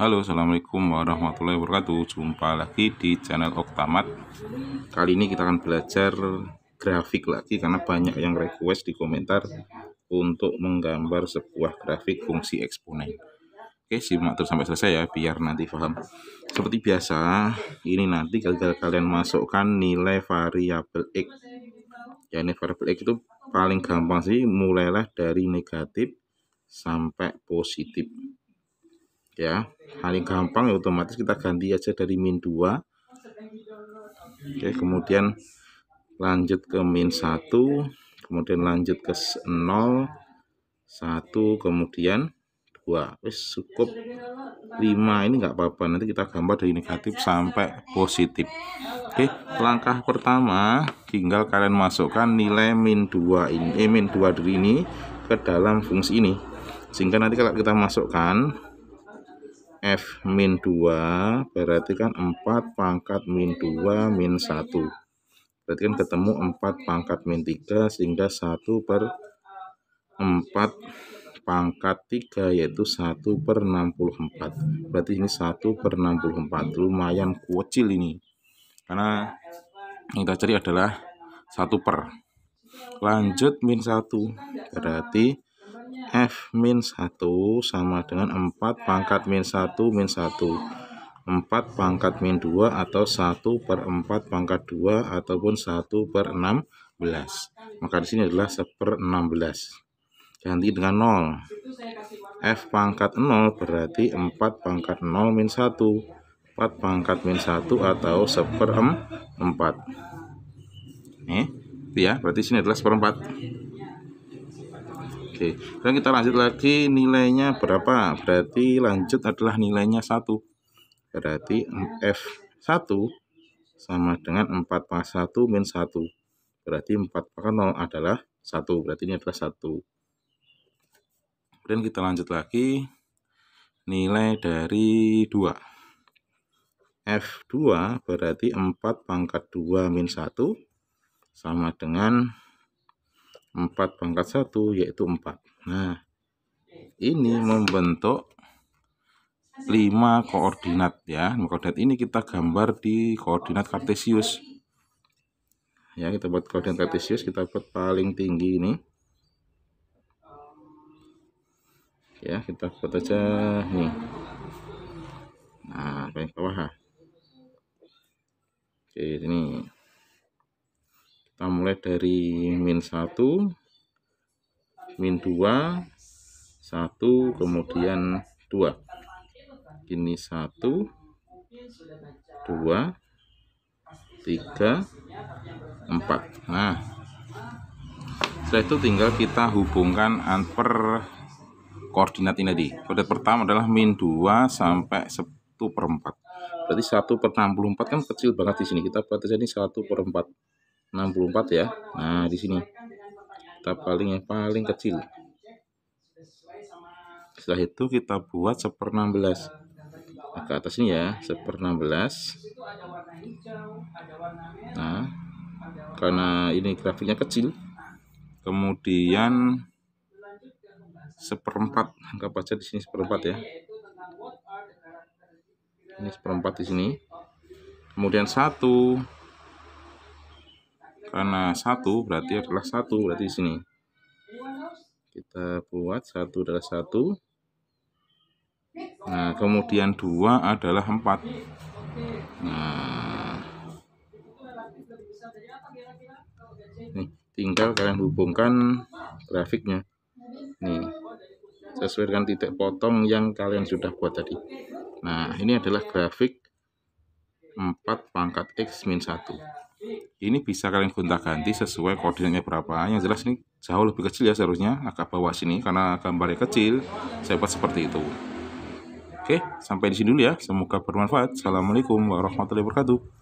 Halo assalamualaikum warahmatullahi wabarakatuh jumpa lagi di channel Oktamat kali ini kita akan belajar grafik lagi karena banyak yang request di komentar untuk menggambar sebuah grafik fungsi eksponen Oke simak terus sampai selesai ya biar nanti paham seperti biasa ini nanti kalau kalian masukkan nilai variabel X ya ini variabel X itu paling gampang sih mulailah dari negatif sampai positif ya paling gampang ya otomatis kita ganti aja dari min 2 oke kemudian lanjut ke min 1 kemudian lanjut ke 0 1 kemudian 2 Wih, cukup 5 ini nggak apa-apa nanti kita gambar dari negatif sampai positif oke langkah pertama tinggal kalian masukkan nilai min 2 ini eh, min 2 dari ini ke dalam fungsi ini sehingga nanti kalau kita masukkan F min 2 berarti kan 4 pangkat min 2 min 1. Berarti kan ketemu 4 pangkat min 3 sehingga 1 per 4 pangkat 3 yaitu 1 per 64. Berarti ini 1 per 64. Lumayan kecil ini. Karena yang kita cari adalah 1 per. Lanjut min 1. Berarti F min 1 sama dengan 4 pangkat min 1 min 1. 4 pangkat min 2 atau 1 per 4 pangkat 2 ataupun 1 per 16. Maka di sini adalah 1 per 16. Ganti dengan 0. F pangkat 0 berarti 4 pangkat 0 min 1. 4 pangkat min 1 atau 1 per 4. Eh, ya, berarti sini adalah 1 per 4. Oke, sekarang kita lanjut lagi nilainya berapa? Berarti lanjut adalah nilainya 1. Berarti F1 sama dengan 4 pangkat 1 min 1. Berarti 4 pangkat 0 adalah 1. Berarti ini adalah 1. Kemudian kita lanjut lagi nilai dari 2. F2 berarti 4 pangkat 2 min 1 sama dengan 4 pangkat 1 yaitu 4. Nah, ini membentuk 5 koordinat ya. Koordinat ini kita gambar di koordinat kartesius. Ya, kita buat koordinat kartesius, kita buat paling tinggi ini. Ya, kita buat aja nih. Nah, paling bawah. Oke, ini kita mulai dari min 1 min 2 1 kemudian 2 ini 1 2 3 4 nah setelah itu tinggal kita hubungkan per koordinat ini tadi koordinat pertama adalah min 2 sampai 1 per 4 berarti 1 per 64 kan kecil banget di sini kita batas ini 1 per 4 64 ya nah di sini kita paling yang paling kecil setelah itu kita buat 1 16 nah, ke atas ini ya 1 16 nah karena ini grafiknya kecil kemudian seperempat anggap aja di sini seperempat ya ini seperempat di sini kemudian satu karena satu berarti adalah satu berarti di sini kita buat satu adalah satu nah kemudian dua adalah empat nah nih, tinggal kalian hubungkan grafiknya nih sesuai dengan titik potong yang kalian sudah buat tadi nah ini adalah grafik 4 pangkat X min 1 ini bisa kalian gonta ganti sesuai koordinatnya berapa yang jelas ini jauh lebih kecil ya seharusnya agak bawah sini karena gambarnya kecil saya buat seperti itu oke sampai di sini dulu ya semoga bermanfaat assalamualaikum warahmatullahi wabarakatuh